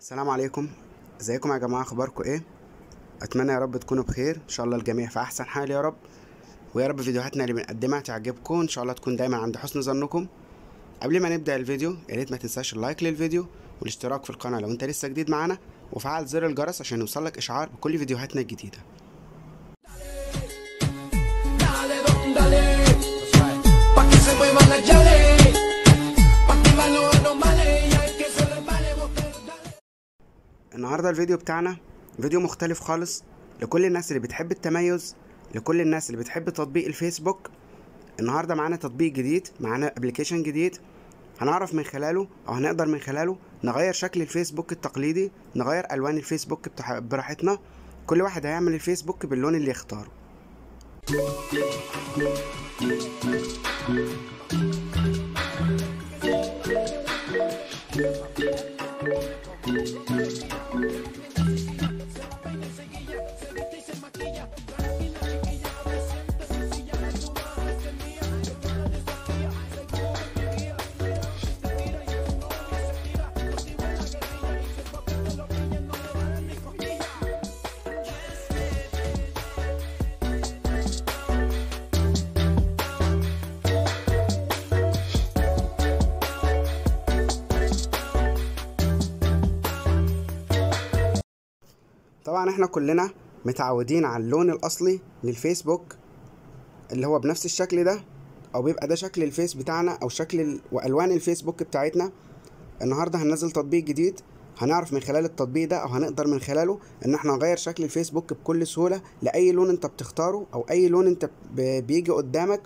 السلام عليكم ازيكم يا جماعه اخباركم ايه اتمنى يا رب تكونوا بخير ان شاء الله الجميع في احسن حال يا رب ويا رب فيديوهاتنا اللي بنقدمها تعجبكم ان شاء الله تكون دايما عند حسن ظنكم قبل ما نبدا الفيديو يا ريت ما تنساش اللايك للفيديو والاشتراك في القناه لو انت لسه جديد معانا وفعل زر الجرس عشان يوصلك اشعار بكل فيديوهاتنا الجديده النهارده الفيديو بتاعنا فيديو مختلف خالص لكل الناس اللي بتحب التميز لكل الناس اللي بتحب تطبيق الفيسبوك النهارده معانا تطبيق جديد معانا ابلكيشن جديد هنعرف من خلاله او هنقدر من خلاله نغير شكل الفيسبوك التقليدي نغير الوان الفيسبوك براحتنا كل واحد هيعمل الفيسبوك باللون اللي يختاره طبعا احنا كلنا متعودين على اللون الاصلي للفيسبوك اللي هو بنفس الشكل ده او بيبقى ده شكل الفيس بتاعنا او شكل والوان الفيسبوك بتاعتنا النهارده هننزل تطبيق جديد هنعرف من خلال التطبيق ده او هنقدر من خلاله ان احنا نغير شكل الفيسبوك بكل سهوله لاي لون انت بتختاره او اي لون انت بيجي قدامك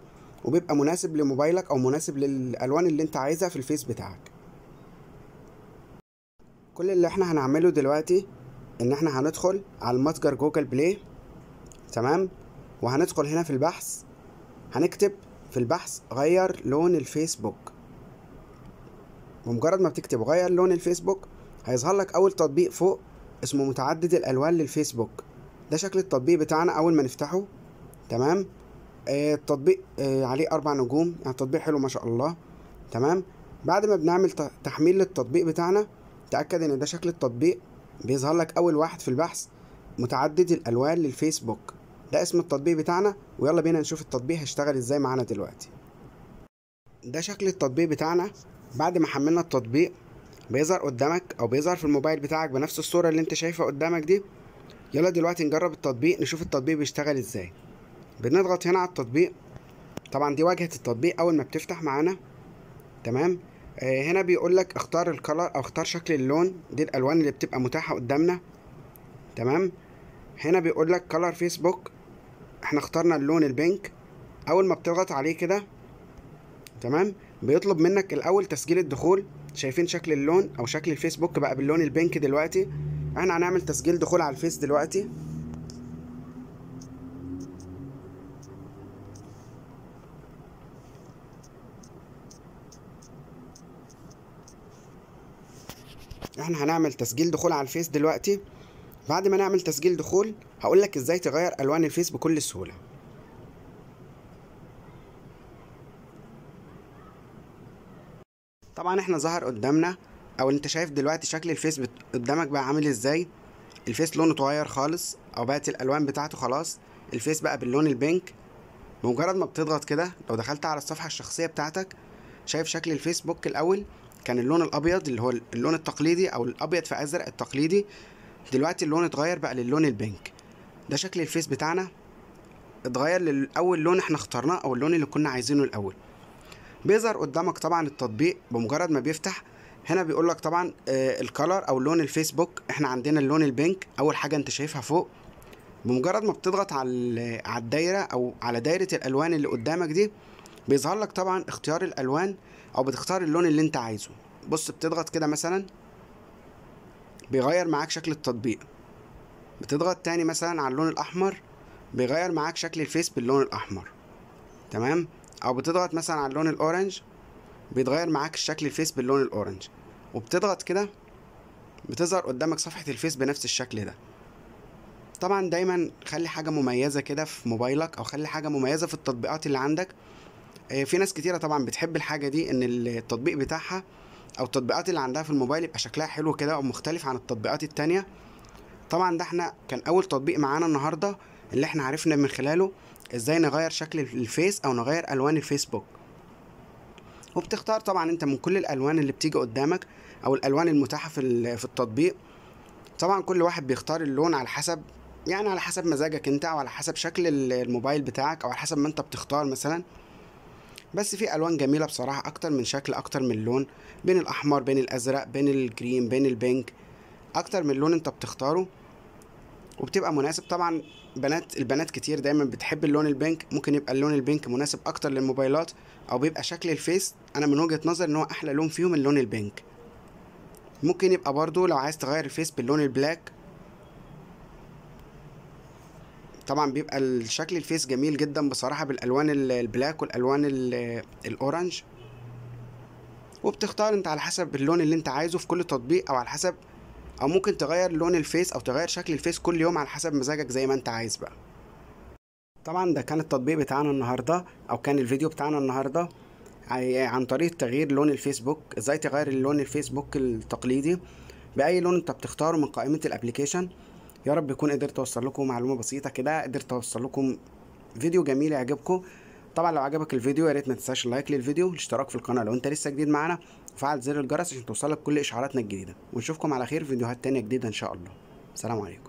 وبيبقى مناسب لموبايلك او مناسب للالوان اللي انت عايزها في الفيس بتاعك كل اللي احنا هنعمله دلوقتي ان احنا هندخل على المتجر جوجل بلاي تمام وهندخل هنا في البحث هنكتب في البحث غير لون الفيسبوك بمجرد ما بتكتب غير لون الفيسبوك هيظهر لك اول تطبيق فوق اسمه متعدد الالوان للفيسبوك ده شكل التطبيق بتاعنا اول ما نفتحه تمام آه، التطبيق آه، عليه اربع نجوم يعني تطبيق حلو ما شاء الله تمام بعد ما بنعمل تحميل للتطبيق بتاعنا تاكد ان ده شكل التطبيق بيظهر لك اول واحد في البحث متعدد الالوان للفيسبوك ده اسم التطبيق بتاعنا ويلا بينا نشوف التطبيق هيشتغل ازاي معانا دلوقتي ده شكل التطبيق بتاعنا بعد ما حملنا التطبيق بيظهر قدامك او بيظهر في الموبايل بتاعك بنفس الصورة اللي انت شايفها قدامك دي يلا دلوقتي نجرب التطبيق نشوف التطبيق بيشتغل ازاي بنضغط هنا على التطبيق طبعا دي واجهة التطبيق اول ما بتفتح معانا تمام آه، هنا بيقول لك اختار الكلر او اختار شكل اللون دي الالوان اللي بتبقى متاحه قدامنا تمام هنا بيقول لك كلر فيسبوك احنا اخترنا اللون البينك اول ما بتضغط عليه كده تمام بيطلب منك الاول تسجيل الدخول شايفين شكل اللون او شكل الفيسبوك بقى باللون البينك دلوقتي احنا هنعمل تسجيل دخول على الفيس دلوقتي احنا هنعمل تسجيل دخول على الفيس دلوقتي بعد ما نعمل تسجيل دخول هقول لك ازاي تغير الوان الفيس بكل سهوله طبعا احنا ظهر قدامنا او انت شايف دلوقتي شكل الفيس قدامك بقى عامل ازاي الفيس لونه اتغير خالص او بقت الالوان بتاعته خلاص الفيس بقى باللون البينك بمجرد ما بتضغط كده لو دخلت على الصفحه الشخصيه بتاعتك شايف شكل الفيسبوك الاول كان اللون الابيض اللي هو اللون التقليدي او الابيض في ازرق التقليدي دلوقتي اللون اتغير بقى للون البينك ده شكل الفيس بتاعنا اتغير للاول لون احنا اخترناه او اللون اللي كنا عايزينه الاول بيظهر قدامك طبعا التطبيق بمجرد ما بيفتح هنا بيقول لك طبعا الكالر آه، الكلر او لون الفيسبوك احنا عندنا اللون البينك اول حاجه انت شايفها فوق بمجرد ما بتضغط على على الدايره او على دايره الالوان اللي قدامك دي بيظهر لك طبعا اختيار الالوان او بتختار اللون اللي انت عايزه بص بتضغط كده مثلا بيغير معاك شكل التطبيق بتضغط تاني مثلا على اللون الاحمر بيغير معاك شكل الفيس باللون الاحمر تمام او بتضغط مثلا على اللون الاورنج بيتغير معاك شكل الفيس باللون الاورنج وبتضغط كده بتظهر قدامك صفحة الفيس بنفس الشكل ده طبعا دايما خلي حاجة مميزة كده في موبايلك او خلي حاجة مميزة في التطبيقات اللي عندك آه، في ناس كتيره طبعا بتحب الحاجه دي ان التطبيق بتاعها او التطبيقات اللي عندها في الموبايل يبقى شكلها حلو كده او مختلف عن التطبيقات التانية طبعا ده احنا كان اول تطبيق معانا النهارده اللي احنا عرفنا من خلاله ازاي نغير شكل الفيس او نغير الوان الفيسبوك وبتختار طبعا انت من كل الالوان اللي بتيجي قدامك او الالوان المتاحه في في التطبيق طبعا كل واحد بيختار اللون على حسب يعني على حسب مزاجك انت او على حسب شكل الموبايل بتاعك او على حسب ما انت بتختار مثلا بس في الوان جميله بصراحه اكتر من شكل اكتر من لون بين الاحمر بين الازرق بين الجرين بين البينك اكتر من لون انت بتختاره وبتبقى مناسب طبعا بنات البنات كتير دايما بتحب اللون البينك ممكن يبقى اللون البينك مناسب اكتر للموبايلات او بيبقى شكل الفيس انا من وجهه نظري ان هو احلى لون فيهم اللون البينك ممكن يبقى برضو لو عايز تغير الفيس باللون البلاك طبعا بيبقى الشكل الفيس جميل جدا بصراحه بالالوان البلاك والالوان الاورنج وبتختار انت على حسب اللون اللي انت عايزه في كل تطبيق او على حسب او ممكن تغير لون الفيس او تغير شكل الفيس كل يوم على حسب مزاجك زي ما انت عايز بقى طبعا ده كان التطبيق بتاعنا النهارده او كان الفيديو بتاعنا النهارده عن طريق تغيير لون الفيسبوك ازاي تغير اللون الفيسبوك التقليدي باي لون انت بتختاره من قائمه الابلكيشن يا رب يكون قدرت اوصل لكم معلومه بسيطه كده قدرت اوصل لكم فيديو جميل يعجبكم طبعا لو عجبك الفيديو يا ريت ما تنساش اللايك للفيديو والاشتراك في القناه لو انت لسه جديد معانا وفعل زر الجرس عشان توصلك كل اشعاراتنا الجديده ونشوفكم على خير في فيديوهات تانية جديده ان شاء الله سلام عليكم